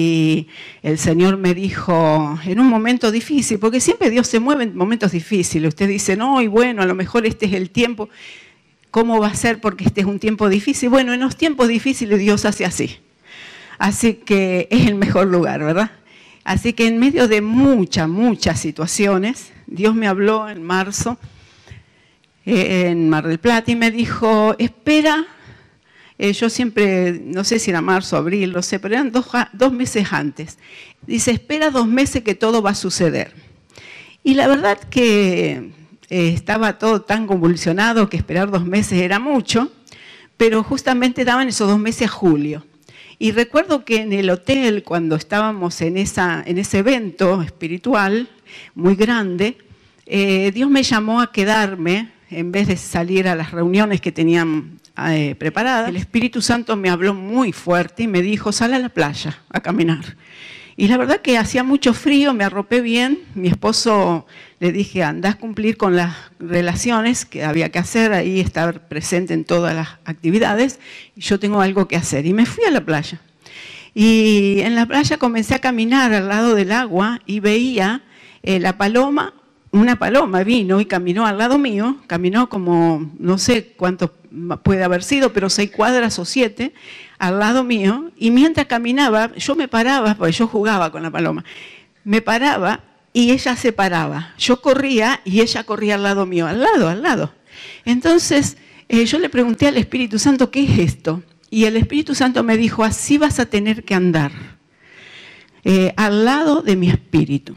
Y el Señor me dijo, en un momento difícil, porque siempre Dios se mueve en momentos difíciles. Usted dice, no, y bueno, a lo mejor este es el tiempo. ¿Cómo va a ser porque este es un tiempo difícil? Bueno, en los tiempos difíciles Dios hace así. Así que es el mejor lugar, ¿verdad? Así que en medio de muchas, muchas situaciones, Dios me habló en marzo eh, en Mar del Plata y me dijo, espera eh, yo siempre, no sé si era marzo, abril, no sé, pero eran dos, meses antes. Dice, espera dos meses que todo va a suceder. Y la verdad que eh, estaba todo tan convulsionado que esperar dos meses era mucho, pero justamente daban esos dos meses a julio. Y recuerdo que en el hotel, cuando estábamos en, esa, en ese evento espiritual muy grande, eh, Dios me llamó a quedarme en vez de salir a las reuniones que tenían Ah, eh, preparada, el Espíritu Santo me habló muy fuerte y me dijo, sal a la playa a caminar. Y la verdad que hacía mucho frío, me arropé bien, mi esposo le dije, andás a cumplir con las relaciones que había que hacer, ahí estar presente en todas las actividades, yo tengo algo que hacer. Y me fui a la playa. Y en la playa comencé a caminar al lado del agua y veía eh, la paloma una paloma vino y caminó al lado mío, caminó como no sé cuánto puede haber sido, pero seis cuadras o siete al lado mío, y mientras caminaba, yo me paraba, porque yo jugaba con la paloma, me paraba y ella se paraba. Yo corría y ella corría al lado mío, al lado, al lado. Entonces eh, yo le pregunté al Espíritu Santo, ¿qué es esto? Y el Espíritu Santo me dijo, así vas a tener que andar, eh, al lado de mi espíritu.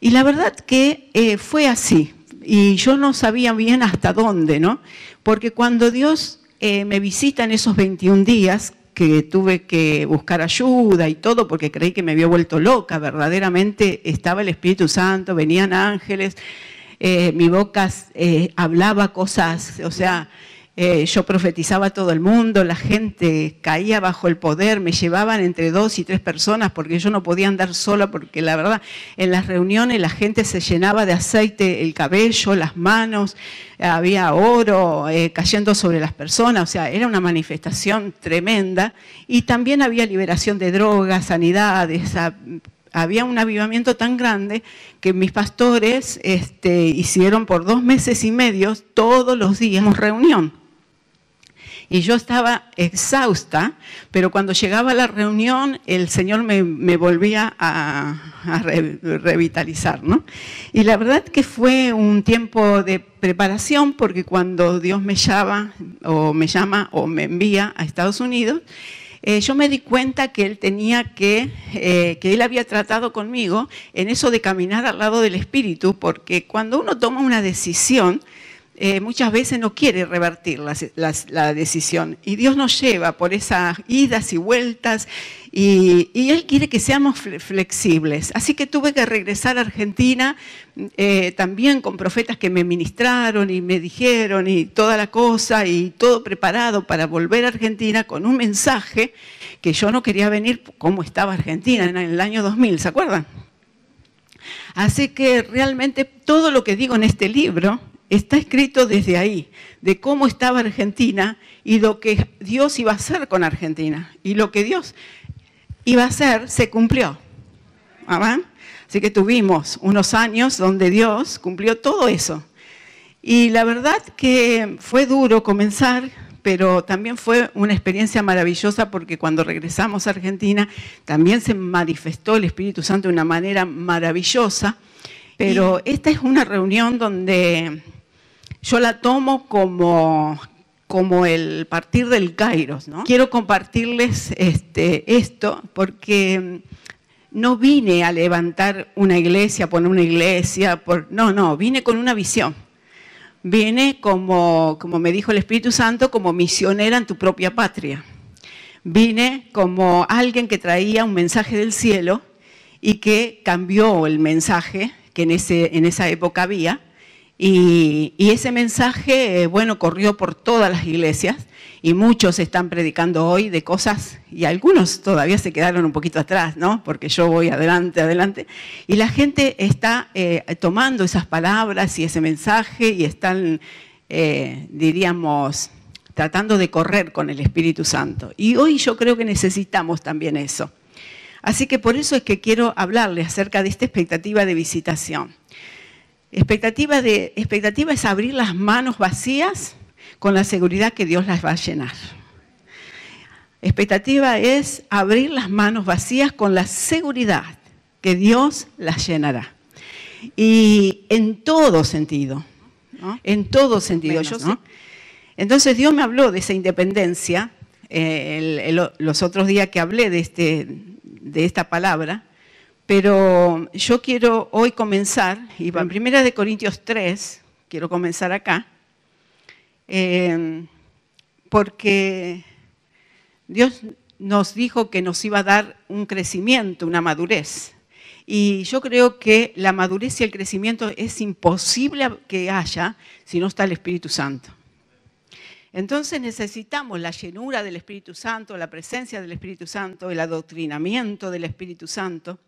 Y la verdad que eh, fue así. Y yo no sabía bien hasta dónde, ¿no? Porque cuando Dios eh, me visita en esos 21 días, que tuve que buscar ayuda y todo, porque creí que me había vuelto loca, verdaderamente estaba el Espíritu Santo, venían ángeles, eh, mi boca hablaba cosas, o sea, eh, yo profetizaba a todo el mundo, la gente caía bajo el poder, me llevaban entre dos y tres personas porque yo no podía andar sola, porque la verdad, en las reuniones la gente se llenaba de aceite el cabello, las manos, había oro eh, cayendo sobre las personas, o sea, era una manifestación tremenda y también había liberación de drogas, sanidades, había un avivamiento tan grande que mis pastores este, hicieron por dos meses y medio todos los días reunión y yo estaba exhausta, pero cuando llegaba a la reunión el Señor me, volvía a, revitalizar, ¿no? Y la verdad que fue un tiempo de preparación porque cuando Dios me llama o me llama o me envía a Estados Unidos, eh, yo me di cuenta que él tenía que, eh, que él había tratado conmigo en eso de caminar al lado del Espíritu, porque cuando uno toma una decisión, eh, muchas veces no quiere revertir la, decisión. Y Dios nos lleva por esas idas y vueltas y, Él quiere que seamos flexibles. Así que tuve que regresar a Argentina eh, también con profetas que me ministraron y me dijeron y toda la cosa y todo preparado para volver a Argentina con un mensaje que yo no quería venir como estaba Argentina en el año 2000, ¿se acuerdan? Así que realmente todo lo que digo en este libro Está escrito desde ahí, de cómo estaba Argentina y lo que Dios iba a hacer con Argentina. Y lo que Dios iba a hacer se cumplió. ¿Ah? Así que tuvimos unos años donde Dios cumplió todo eso. Y la verdad que fue duro comenzar, pero también fue una experiencia maravillosa porque cuando regresamos a Argentina también se manifestó el Espíritu Santo de una manera maravillosa. Pero esta es una reunión donde yo la tomo como, como el partir del Kairos. ¿no? Quiero compartirles este, esto porque mm, no vine a levantar una iglesia, poner una iglesia, por... no, no, vine con una visión. Vine como, como me dijo el Espíritu Santo, como misionera en tu propia patria. Vine como alguien que traía un mensaje del cielo y que cambió el mensaje que en, en esa época había y, ese mensaje, eh, bueno, corrió por todas las iglesias y muchos están predicando hoy de cosas y algunos todavía se quedaron un poquito atrás, ¿no? Porque yo voy adelante, adelante. Y la gente está eh, tomando esas palabras y ese mensaje y están, eh, diríamos, tratando de correr con el Espíritu Santo. Y hoy yo creo que necesitamos también eso. Así que por eso es que quiero hablarles acerca de esta expectativa de visitación. Expectativa, de, expectativa es abrir las manos vacías con la seguridad que Dios las va a llenar. Expectativa es abrir las manos vacías con la seguridad que Dios las llenará. Y en todo sentido, en todo sentido. Entonces Dios me habló de esa independencia eh, los otros días que hablé de, este, de esta palabra. Pero yo quiero hoy comenzar, y en Primera de Corintios 3, quiero comenzar acá, em, porque Dios nos dijo que nos iba a dar un crecimiento, una madurez. Y yo creo que la madurez y el crecimiento es imposible que haya si no está el Espíritu Santo. Entonces necesitamos la llenura del Espíritu Santo, la presencia del Espíritu Santo, el adoctrinamiento del Espíritu Santo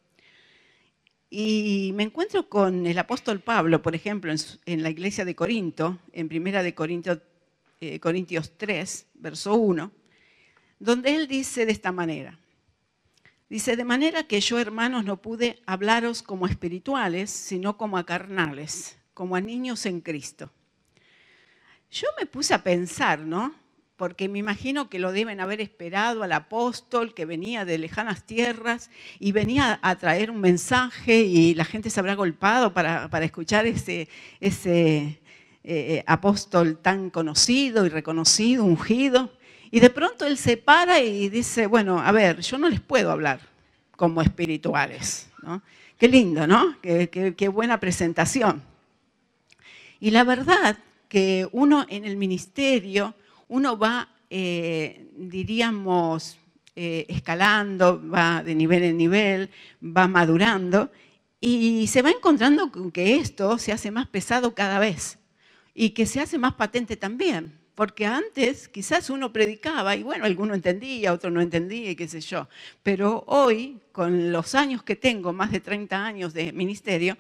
y me encuentro con el apóstol Pablo, por ejemplo, en, la iglesia de Corinto, en Primera de eh, Corintios 3, verso 1, donde él dice de esta manera. Dice, de manera que yo, hermanos, no pude hablaros como espirituales, sino como a carnales, como a niños en Cristo. Yo me puse a pensar, ¿no? porque me imagino que lo deben haber esperado al apóstol que venía de lejanas tierras y venía a traer un mensaje y la gente se habrá golpado para, escuchar ese, ese eh, eh, apóstol tan conocido y reconocido, ungido. Y de pronto él se para y dice, bueno, a ver, yo no les puedo hablar como espirituales. ¿no? Qué lindo, ¿no? qué buena presentación. Y la verdad que uno en el ministerio uno va, eh, diríamos, eh, escalando, va de nivel en nivel, va madurando y se va encontrando con que esto se hace más pesado cada vez y que se hace más patente también. Porque antes quizás uno predicaba y bueno, alguno entendía, otro no entendía y qué sé yo. Pero hoy, con los años que tengo, más de 30 años de ministerio,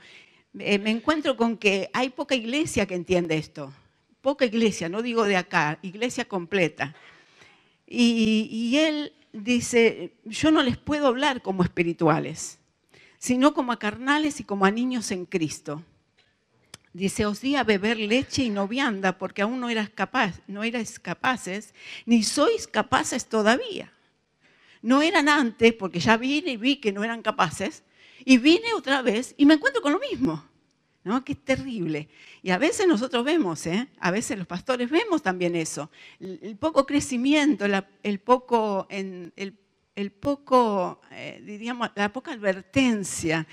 eh, me encuentro con que hay poca iglesia que entiende esto poca iglesia, no digo de acá, iglesia completa. Y, él dice, yo no les puedo hablar como espirituales, sino como a carnales y como a niños en Cristo. Dice, os di a beber leche y no vianda, porque aún no eras, capaz, no erais capaces, ni sois capaces todavía. No eran antes, porque ya vine y vi que no eran capaces, y vine otra vez y me encuentro con lo mismo. ¿no? es terrible. Y a veces nosotros vemos, ¿eh? a veces los pastores vemos también eso, el, poco crecimiento, la, el poco, el, el, poco eh, diríamos, la poca advertencia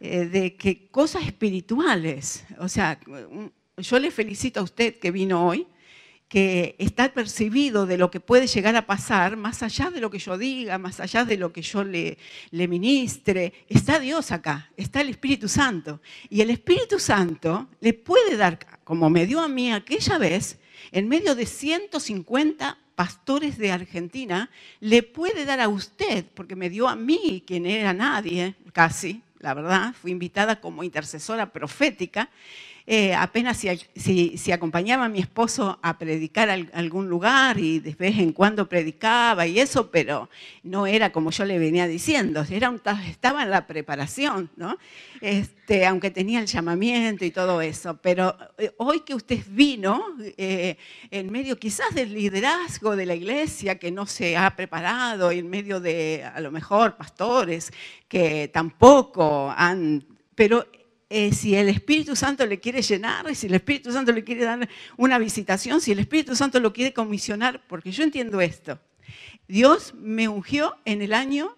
eh, de que cosas espirituales, o sea, yo le felicito a usted que vino hoy, que está percibido de lo que puede llegar a pasar, más allá de lo que yo diga, más allá de lo que yo le, le ministre, está Dios acá, está el Espíritu Santo. Y el Espíritu Santo le puede dar, como me dio a mí aquella vez, en medio de 150 pastores de Argentina, le puede dar a usted, porque me dio a mí, quien era nadie, casi, la verdad, fui invitada como intercesora profética, eh, apenas si, acompañaba a mi esposo a predicar algún lugar y de vez en cuando predicaba y eso, pero no era como yo le venía diciendo, era estaba en la preparación, ¿no? Este, aunque tenía el llamamiento y todo eso, pero eh, hoy que usted vino, eh, en medio quizás del liderazgo de la iglesia que no se ha preparado, en medio de a lo mejor pastores que tampoco han... Pero eh, si el Espíritu Santo le quiere llenar, si el Espíritu Santo le quiere dar una visitación, si el Espíritu Santo lo quiere comisionar, porque yo entiendo esto. Dios me ungió en el año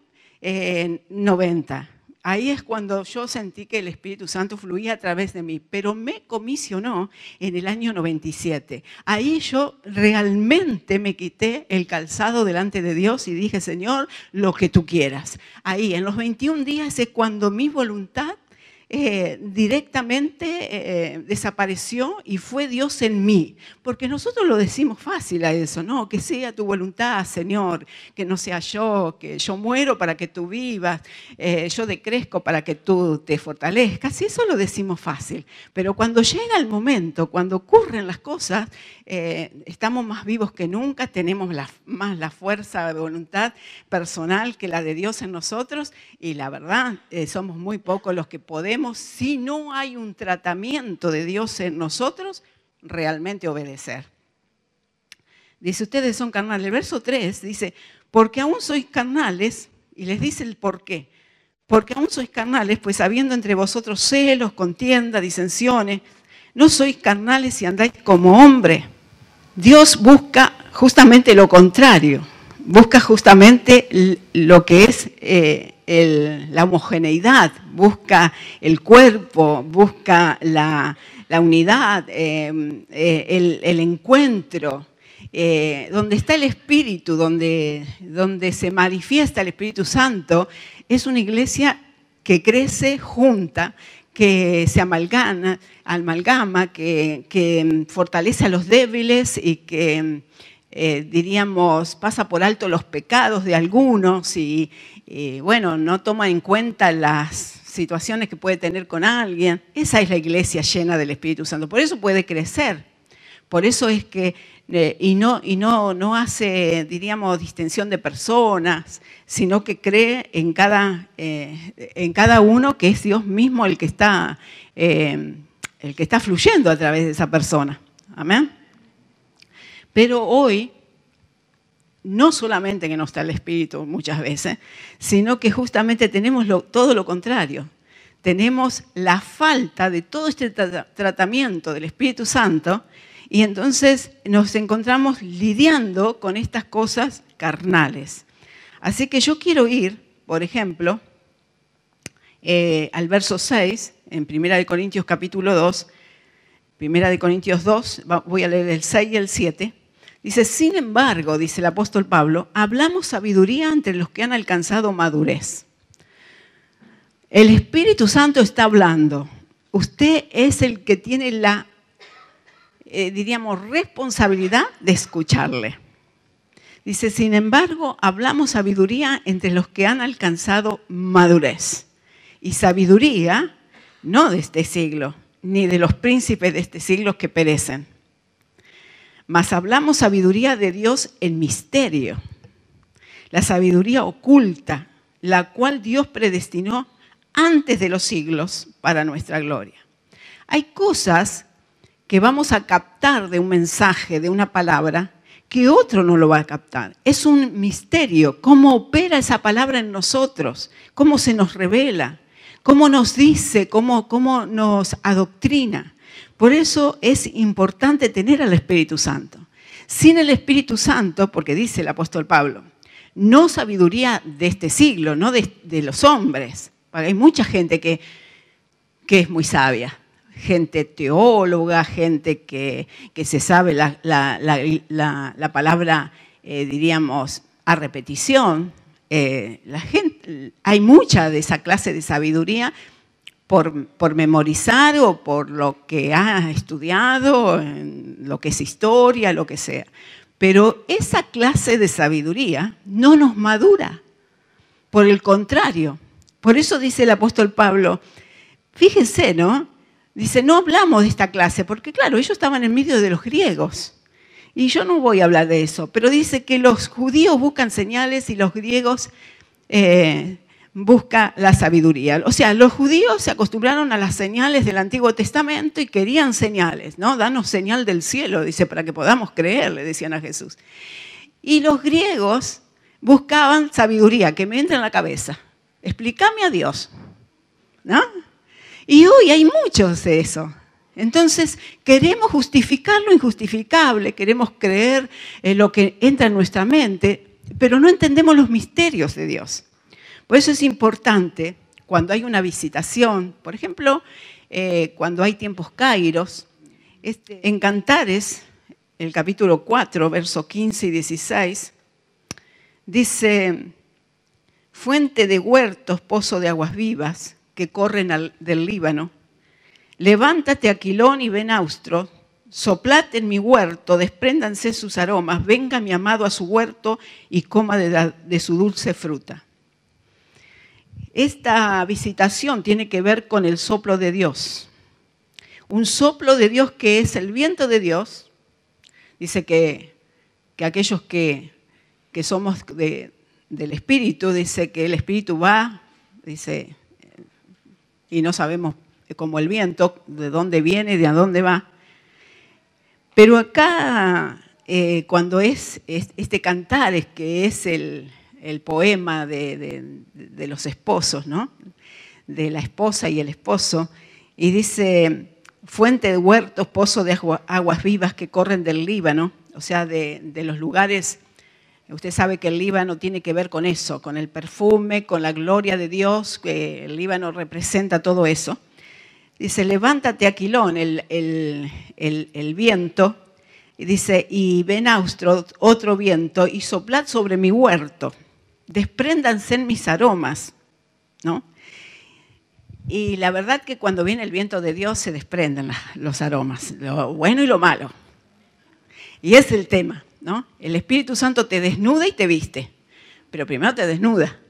90. Eh, Ahí es cuando yo sentí que el Espíritu Santo fluía a través de mí, pero me comisionó en el año 97. Ahí yo realmente me quité el calzado delante de Dios y dije, Señor, lo que tú quieras. Ahí, en los 21 días es cuando mi voluntad eh, directamente eh, desapareció y fue Dios en mí. Porque nosotros lo decimos fácil a eso, ¿no? Que sea tu voluntad, Señor, que no sea yo, que yo muero para que tú vivas, eh, yo decrezco para que tú te fortalezcas. Y eso lo decimos fácil. Pero cuando llega el momento, cuando ocurren las cosas, estamos más vivos que nunca, tenemos más la fuerza de voluntad personal que la de Dios en nosotros y la verdad, somos muy pocos los que podemos si no hay un tratamiento de Dios en nosotros, realmente obedecer. Dice, ustedes son carnales. El verso 3 dice, porque aún sois carnales, y les dice el por qué. Porque aún sois carnales, pues habiendo entre vosotros celos, contienda disensiones, no sois carnales y andáis como hombre. Dios busca justamente lo contrario, busca justamente lo que es eh, la homogeneidad, busca el cuerpo, busca la, unidad, em, eh, el, encuentro. Eh, donde está el Espíritu, donde, donde se manifiesta el Espíritu Santo, es una iglesia que crece junta, que se amalgama, amalgama que, fortalece a los débiles y que, eh, diríamos, pasa por alto los pecados de algunos y, eh, bueno, no toma en cuenta las situaciones que puede tener con alguien. Esa es la iglesia llena del Espíritu Santo. Por eso puede crecer. Por eso es que, eh, y, no, y no, no hace, diríamos, distensión de personas, sino que cree en cada, eh, en cada uno que es Dios mismo el que, está, el que está fluyendo a través de esa persona. Amén. Pero hoy no solamente que no está el espíritu muchas veces, sino que justamente tenemos todo lo contrario. Tenemos la falta de todo este tratamiento del Espíritu Santo y entonces nos encontramos lidiando con estas cosas carnales. Así que yo quiero ir, por ejemplo, eh, al verso 6, en de Corintios capítulo 2, 1 Corintios 2, voy a leer el 6 y el 7 Dice, sin embargo, dice el apóstol Pablo, hablamos sabiduría entre los que han alcanzado madurez. El Espíritu Santo está hablando. Usted es el que tiene la, eh, diríamos, responsabilidad de escucharle. Dice, sin embargo, hablamos sabiduría entre los que han alcanzado madurez. Y sabiduría no de este siglo, ni de los príncipes de este siglo que perecen mas hablamos sabiduría de Dios en misterio, la sabiduría oculta, la cual Dios predestinó antes de los siglos para nuestra gloria. Hay cosas que vamos a captar de un mensaje, de una palabra, que otro no lo va a captar. Es un misterio cómo opera esa palabra en nosotros, cómo se nos revela, cómo nos dice, cómo, cómo nos adoctrina. Por eso es importante tener al Espíritu Santo. Sin el Espíritu Santo, porque dice el apóstol Pablo, no sabiduría de este siglo, no de, los hombres. hay mucha gente que, es muy sabia, gente teóloga, gente que, se sabe la, palabra, eh, diríamos, a repetición. Eh, hay mucha de esa clase de sabiduría por, memorizar o por lo que ha estudiado, en lo que es historia, lo que sea. Pero esa clase de sabiduría no nos madura. Por el contrario, por eso dice el apóstol Pablo, fíjense, ¿no? Dice, no hablamos de esta clase, porque claro, ellos estaban en medio de los griegos. Y yo no voy a hablar de eso, pero dice que los judíos buscan señales y los griegos eh, busca la sabiduría. O sea, los judíos se acostumbraron a las señales del Antiguo Testamento y querían señales, ¿no? Danos señal del cielo, dice, para que podamos creer, le decían a Jesús. Y los griegos buscaban sabiduría, que me entra en la cabeza. Explícame a Dios, ¿no? Y hoy hay muchos de eso. Entonces, queremos justificar lo injustificable, queremos creer lo que entra en nuestra mente, pero no entendemos los misterios de Dios. Por eso es importante cuando hay una visitación, por ejemplo, eh, cuando hay tiempos cairos, este, en Cantares, el capítulo 4, verso 15 y 16, dice, fuente de huertos, pozo de aguas vivas que corren del Líbano, levántate Aquilón y ven austro, soplate en mi huerto, despréndanse sus aromas, venga mi amado a su huerto y coma de su dulce fruta. Esta visitación tiene que ver con el soplo de Dios. Un soplo de Dios que es el viento de Dios. Dice que, aquellos que, somos del Espíritu, dice que el Espíritu va, dice, y no sabemos como el viento, de dónde viene, de a dónde va. Pero acá, eh, cuando es, es, este cantar, es que es el, el poema de, los esposos, ¿no? De la esposa y el esposo. Y dice, fuente de huertos, pozo de aguas vivas que corren del Líbano, o sea, de, los lugares, usted sabe que el Líbano tiene que ver con eso, con el perfume, con la gloria de Dios, que el Líbano representa todo eso. Dice, levántate Aquilón, el, el viento, y dice, y ven austro, otro viento, y soplad sobre mi huerto. Desprendanse en mis aromas, ¿no? Y la verdad que cuando viene el viento de Dios se desprenden los aromas, lo bueno y lo malo. Y es el tema, ¿no? El Espíritu Santo te desnuda y te viste, pero primero te desnuda.